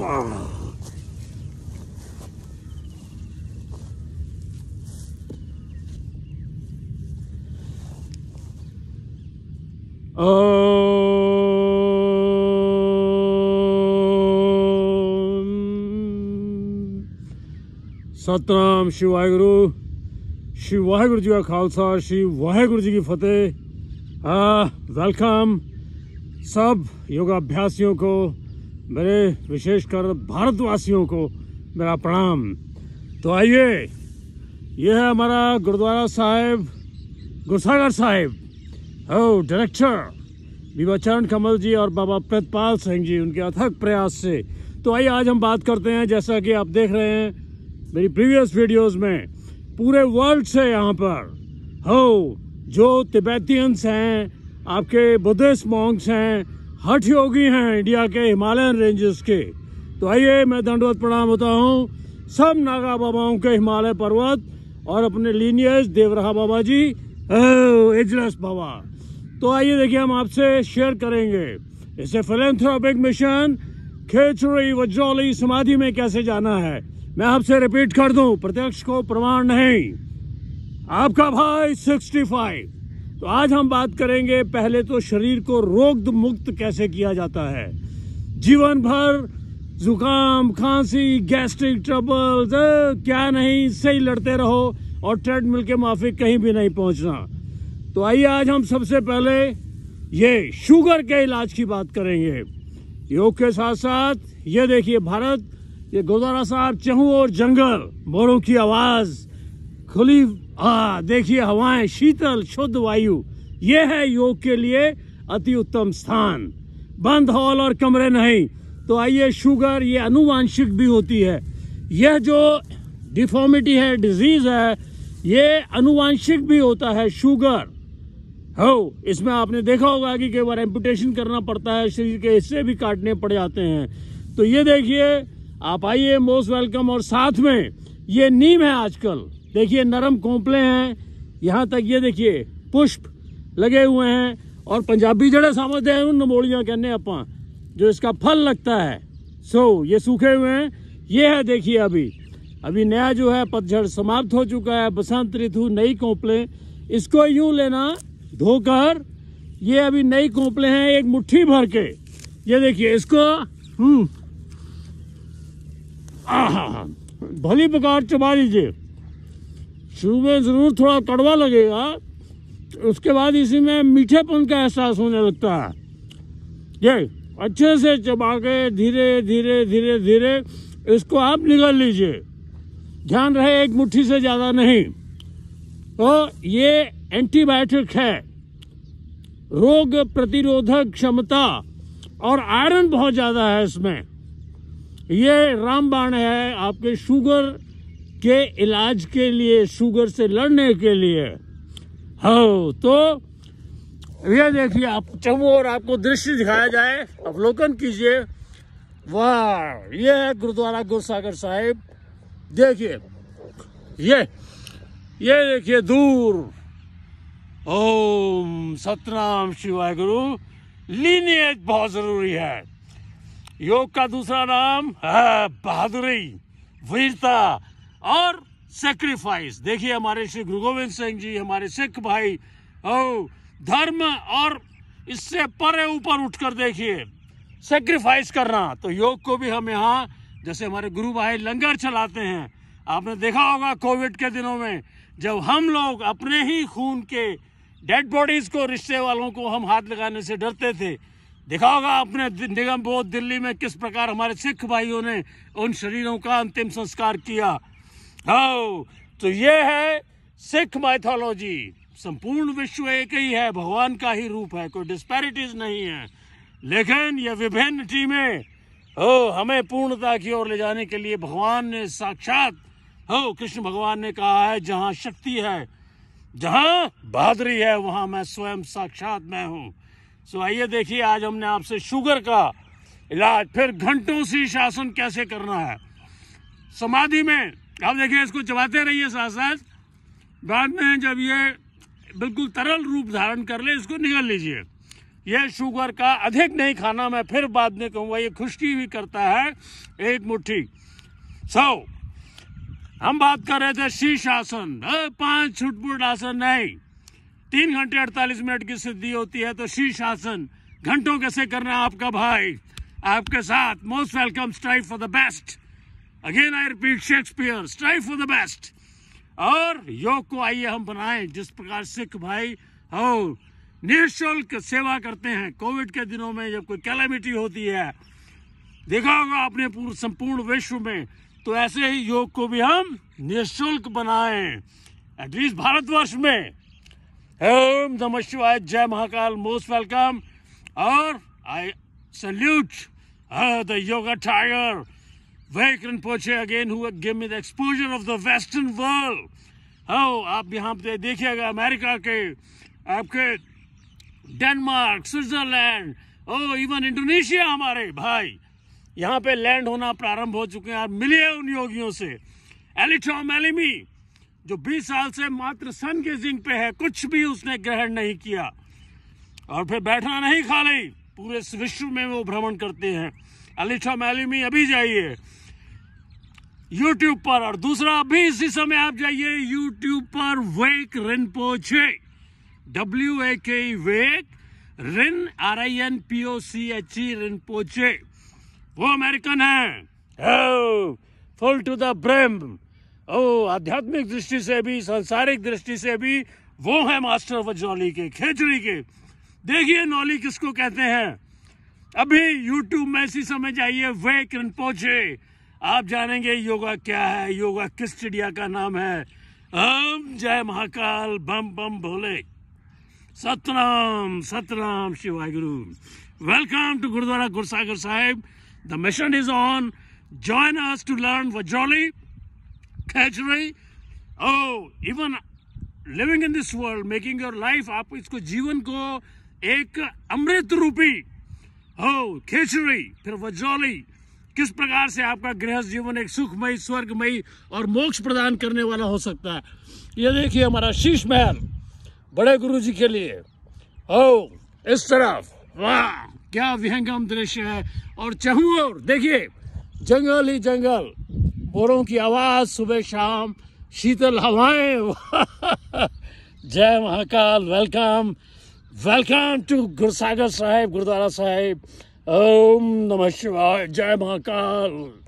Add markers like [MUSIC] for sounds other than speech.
Oh. Satnam Shri Waheguru Shri Waheguru जी का खालसा श्री वाहेगुरु जी की फतेह welcome सब योगाभ्यासियों को मेरे विशेषकर भारतवासियों को मेरा प्रणाम तो आइए यह है हमारा गुरुद्वारा साहेब गुरसागर साहिब हो डायरेक्टर चरण कमल जी और बाबा प्रतपाल सिंह जी उनके अथक प्रयास से तो आइए आज हम बात करते हैं जैसा कि आप देख रहे हैं मेरी प्रीवियस वीडियोस में पूरे वर्ल्ड से यहाँ पर हो जो तिब्बतियंस हैं आपके बुद्धिस्ट मॉन्ग्स हैं हठ योगी हैं इंडिया के हिमालयन रेंजेस के तो आइए मैं दंडवत प्रणाम होता हूँ सब नागा बाबाओं के हिमालय पर्वत और अपने लीनियस देवरा बाबा जी एजरस बाबा तो आइए देखिए हम आपसे शेयर करेंगे इसे फिलेंथ्रोपिक मिशन खेचड़ी वज्रौली समाधि में कैसे जाना है मैं आपसे रिपीट कर दूं प्रत्यक्ष को प्रमाण नहीं आपका भाई सिक्सटी फाइव तो आज हम बात करेंगे पहले तो शरीर को रोग मुक्त कैसे किया जाता है जीवन भर जुकाम खांसी गैस्ट्रिक ट्रबल क्या नहीं सही लड़ते रहो और ट्रेडमिल के माफिक कहीं भी नहीं पहुंचना तो आइए आज हम सबसे पहले ये शुगर के इलाज की बात करेंगे योग के साथ साथ ये देखिए भारत ये गोदारा साहब चहू और जंगल मोरों की आवाज़ खुली हाँ देखिए हवाएं शीतल शुद्ध वायु ये है योग के लिए अति उत्तम स्थान बंद हॉल और कमरे नहीं तो आइए शुगर ये अनुवांशिक भी होती है यह जो डिफॉर्मिटी है डिजीज है ये अनुवांशिक भी होता है शुगर हो इसमें आपने देखा होगा कि कई बार एम्पुटेशन करना पड़ता है शरीर के हिस्से भी काटने पड़ जाते हैं तो ये देखिए आप आइए मोस्ट वेलकम और साथ में ये नीम है आजकल देखिए नरम कोंपले हैं यहाँ तक ये देखिए पुष्प लगे हुए हैं और पंजाबी जड़े समझते हैं नमोलियाँ कहने आप जो इसका फल लगता है सो ये सूखे हुए हैं ये है देखिए अभी अभी नया जो है पतझड़ समाप्त हो चुका है बसंत ऋतु नई कोंपले इसको यूं लेना धोकर ये अभी नई कोंपले हैं एक मुट्ठी भर के ये देखिए इसको हम्म आहा भली पकार चबा लीजिए शुरू में ज़रूर थोड़ा कड़वा लगेगा उसके बाद इसी में मीठेपन का एहसास होने लगता है ये अच्छे से चबा के धीरे धीरे धीरे धीरे इसको आप निगल लीजिए ध्यान रहे एक मुट्ठी से ज़्यादा नहीं तो ये एंटीबायोटिक है रोग प्रतिरोधक क्षमता और आयरन बहुत ज़्यादा है इसमें ये रामबाण है आपके शुगर के इलाज के लिए शुगर से लड़ने के लिए हो तो ये देखिए आप चमो और आपको दृश्य दिखाया जाए अवलोकन कीजिए वाह ये है गुरुद्वारा गुरुसागर साहिब देखिए ये ये देखिए दूर ओम सतनाम शिवाय गुरु लीनियज बहुत जरूरी है योग का दूसरा नाम है बहादुरी वीरता और सेक्रीफाइस देखिए हमारे श्री गुरु गोविंद सिंह जी हमारे सिख भाई ओ धर्म और इससे परे ऊपर उठकर देखिए सेक्रीफाइस करना तो योग को भी हम यहाँ जैसे हमारे गुरु भाई लंगर चलाते हैं आपने देखा होगा कोविड के दिनों में जब हम लोग अपने ही खून के डेड बॉडीज को रिश्ते वालों को हम हाथ लगाने से डरते थे देखा होगा आपने निगम बोध दिल्ली में किस प्रकार हमारे सिख भाइयों ने उन शरीरों का अंतिम संस्कार किया हाँ तो ये है सिख माइथोलॉजी संपूर्ण विश्व एक ही है भगवान का ही रूप है कोई डिस्पैरिटीज नहीं है लेकिन ये विभिन्न टीमें हो हमें पूर्णता की ओर ले जाने के लिए भगवान ने साक्षात हो कृष्ण भगवान ने कहा है जहाँ शक्ति है जहाँ बहादुरी है वहाँ मैं स्वयं साक्षात मैं हूँ सो आइए देखिए आज हमने आपसे शुगर का इलाज फिर घंटों से शासन कैसे करना है समाधि में अब देखिए इसको चबाते रहिए साथ साथ बाद में जब ये बिल्कुल तरल रूप धारण कर ले इसको निकल लीजिए यह शुगर का अधिक नहीं खाना मैं फिर बाद में कहूँगा ये खुश्की भी करता है एक मुट्ठी सो so, हम बात कर रहे थे शीर्षासन पांच छुटपुट आसन नहीं तीन घंटे अड़तालीस मिनट की सिद्धि होती है तो शीर्षासन घंटों कैसे करना आपका भाई आपके साथ most welcome strive for the best again I repeat Shakespeare strive for the best और योग को आइए हम बनाएं जिस प्रकार सिख भाई हो निःशुल्क सेवा करते हैं कोविड के दिनों में जब कोई कैलामिटी होती है देखा होगा आपने पूरे संपूर्ण विश्व में तो ऐसे ही योग को भी हम निःशुल्क बनाएं एटलीस्ट भारतवर्ष में ओम नम शिवाय जय महाकाल मोस्ट वेलकम और I salute the yoga tiger Vatican पहुंचे again who gave me the exposure of the western world how आप यहाँ पे देखिएगा अमेरिका के आपके Denmark Switzerland oh even Indonesia हमारे भाई यहाँ पे लैंड होना प्रारंभ हो चुके हैं मिले उन योगियों से एलिटॉम एलिमी जो 20 साल से मात्र सन के जिंग पे है कुछ भी उसने ग्रहण नहीं किया और फिर बैठना नहीं खा ली पूरे विश्व में वो भ्रमण करते हैं अलिठा मैलिमी अभी जाइए यूट्यूब पर और दूसरा अभी इसी समय आप जाइए यूट्यूब पर वेक पोचे डब्ल्यू ए के वेक रिन R I N P O C H E e, Rinpoche वो अमेरिकन है फुल टू द ब्रेम ओ आध्यात्मिक दृष्टि से भी सांसारिक दृष्टि से भी वो है मास्टर वजौली के खेचड़ी के देखिए नॉली किसको कहते हैं अभी यूट्यूब में इसी समय जाइए वेक पोचे आप जानेंगे योगा क्या है योगा किस चिड़िया का नाम है ओम जय महाकाल बम बम भोले सतनाम सतनाम शिवाय गुरु welcome to Gurdwara Gursagar Sahib the mission is on join us to learn Vajroli, Kajri. Oh even living in this world making your life आप इसको जीवन को एक अमृत रूपी हो oh, खेचरी फिर वजौली किस प्रकार से आपका गृहस्थ जीवन एक सुखमय स्वर्गमयी और मोक्ष प्रदान करने वाला हो सकता है ये देखिए हमारा शीश महल बड़े गुरु जी के लिए ओ इस तरफ वाह क्या विहंगम दृश्य है और चहुओं देखिए जंगल ही जंगल बोरों की आवाज़ सुबह शाम शीतल हवाएं [LAUGHS] जय Mahakal welcome welcome to Gurusagar Sahib Gurdwara Sahib ओम नमः शिवाय जय महाकाल